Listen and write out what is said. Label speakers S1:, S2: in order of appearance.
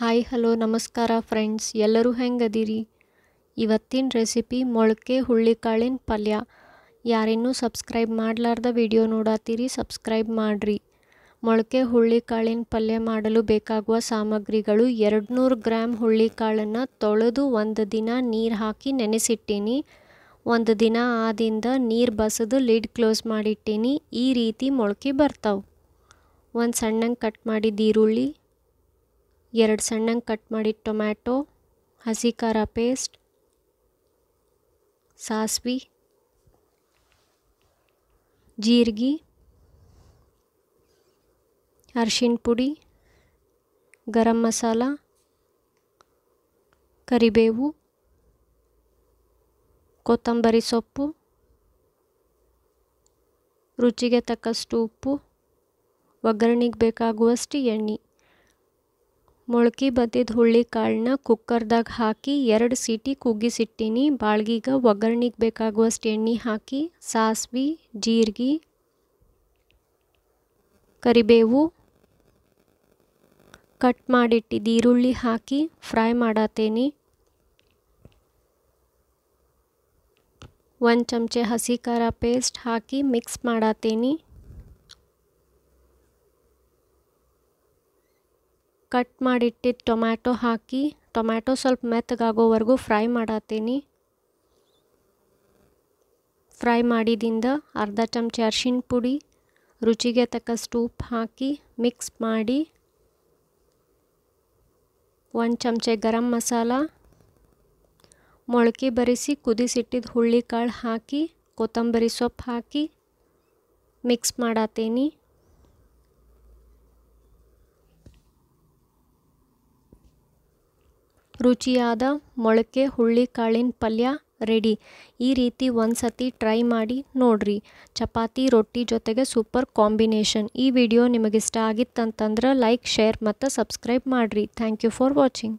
S1: hi hello ನಮಸ್ಕಾರ friends ಎಲ್ಲರೂ ಹೆಂಗದಿರಿ ಇವತ್ತಿನ ರೆಸಿಪಿ ಮೊಳಕೆ ಹುಳ್ಳಿಕಾಳಿನ ಪಲ್ಯ ಯಾರಿನ್ನೂ ಸಬ್ಸ್ಕ್ರೈಬ್ ಮಾಡಲಾರ್ದ ವಿಡಿಯೋ ನೋಡತ್ತೀರಿ ಸಬ್ಸ್ಕ್ರೈಬ್ ಮಾಡಿರಿ ಮೊಳಕೆ ಹುಳ್ಳಿಕಾಳಿನ ಪಲ್ಯ ಮಾಡಲು ಬೇಕಾಗುವ ಸಾಮಗ್ರಿಗಳು ಎರಡು ನೂರು ಗ್ರಾಮ್ ಹುಳ್ಳಿಕಾಳನ್ನು ತೊಳೆದು ಒಂದು ದಿನ ನೀರು ಹಾಕಿ ನೆನೆಸಿಟ್ಟೀನಿ ಒಂದು ದಿನ ಆದಿಂದ ನೀರು ಬಸದು ಲಿಡ್ ಕ್ಲೋಸ್ ಮಾಡಿಟ್ಟೀನಿ ಈ ರೀತಿ ಮೊಳಕೆ ಬರ್ತಾವೆ ಒಂದು ಸಣ್ಣಂಗೆ ಕಟ್ ಮಾಡಿದ ಈರುಳ್ಳಿ ಎರಡು ಸಣ್ಣಂಗೆ ಕಟ್ ಮಾಡಿದ ಟೊಮ್ಯಾಟೊ ಹಸಿ ಖಾರ ಪೇಸ್ಟ್ ಸಾಸ್ವಿ ಜೀರಿಗೆ ಅರ್ಶಿನ ಪುಡಿ ಗರಂ ಮಸಾಲ ಕರಿಬೇವು ಕೊತ್ತಂಬರಿ ಸೊಪ್ಪು ರುಚಿಗೆ ತಕ್ಕಷ್ಟು ಉಪ್ಪು ಒಗ್ಗರಣೆಗೆ ಬೇಕಾಗುವಷ್ಟು ಎಣ್ಣೆ ಮೊಳ್ಕೆ ಬತ್ತಿದ ಹುಳ್ಳಿಕಾಳನ್ನ ಕುಕ್ಕರ್ದಾಗ ಹಾಕಿ ಎರಡು ಸೀಟಿ ಕುಗ್ಗಿಸಿಟ್ಟಿನಿ ಬಾಳ್ಗಿಗ ಒಗ್ಗರ್ಣಿಗೆ ಬೇಕಾಗುವಷ್ಟು ಎಣ್ಣೆ ಹಾಕಿ ಸಾಸ್ವಿ ಜೀರಿಗೆ ಕರಿಬೇವು ಕಟ್ ಮಾಡಿಟ್ಟಿದ್ದು ಈರುಳ್ಳಿ ಹಾಕಿ ಫ್ರೈ ಮಾಡತ್ತೇನಿ ಒಂದು ಚಮಚೆ ಹಸಿ ಖಾರ ಪೇಸ್ಟ್ ಹಾಕಿ ಮಿಕ್ಸ್ ಮಾಡತ್ತೇನಿ ಕಟ್ ಮಾಡಿಟ್ಟಿದ್ದ ಟೊಮ್ಯಾಟೊ ಹಾಕಿ ಟೊಮ್ಯಾಟೊ ಸ್ವಲ್ಪ ಮೆತ್ತಗಾಗೋವರೆಗೂ ಫ್ರೈ ಮಾಡತ್ತೀನಿ ಫ್ರೈ ಮಾಡಿದಿಂದ ಅರ್ಧ ಚಮಚ ಅರ್ಶಿಣ ಪುಡಿ ರುಚಿಗೆ ತಕ್ಕ ಸ್ಟೂಪ್ ಹಾಕಿ ಮಿಕ್ಸ್ ಮಾಡಿ ಒಂದು ಚಮಚ ಗರಂ ಮಸಾಲ ಮೊಳಕೆ ಬರಿಸಿ ಕುದಿಸಿಟ್ಟಿದ್ದ ಹುಳ್ಳಿಕಾಳು ಹಾಕಿ ಕೊತ್ತಂಬರಿ ಸೊಪ್ಪು ಹಾಕಿ ಮಿಕ್ಸ್ ಮಾಡತ್ತೀನಿ ರುಚಿಯಾದ ಮೊಳಕೆ ಹುಳ್ಳಿಕಾಳಿನ ಪಲ್ಯ ರೆಡಿ ಈ ರೀತಿ ಒಂದು ಸತಿ ಟ್ರೈ ಮಾಡಿ ನೋಡಿರಿ ಚಪಾತಿ ರೊಟ್ಟಿ ಜೊತೆಗೆ ಸೂಪರ್ ಕಾಂಬಿನೇಷನ್ ಈ ವಿಡಿಯೋ ನಿಮಗಿಷ್ಟ ಆಗಿತ್ತಂತಂದ್ರೆ ಲೈಕ್ ಶೇರ್ ಮತ್ತು ಸಬ್ಸ್ಕ್ರೈಬ್ ಮಾಡಿರಿ ಥ್ಯಾಂಕ್ ಯು ಫಾರ್ ವಾಚಿಂಗ್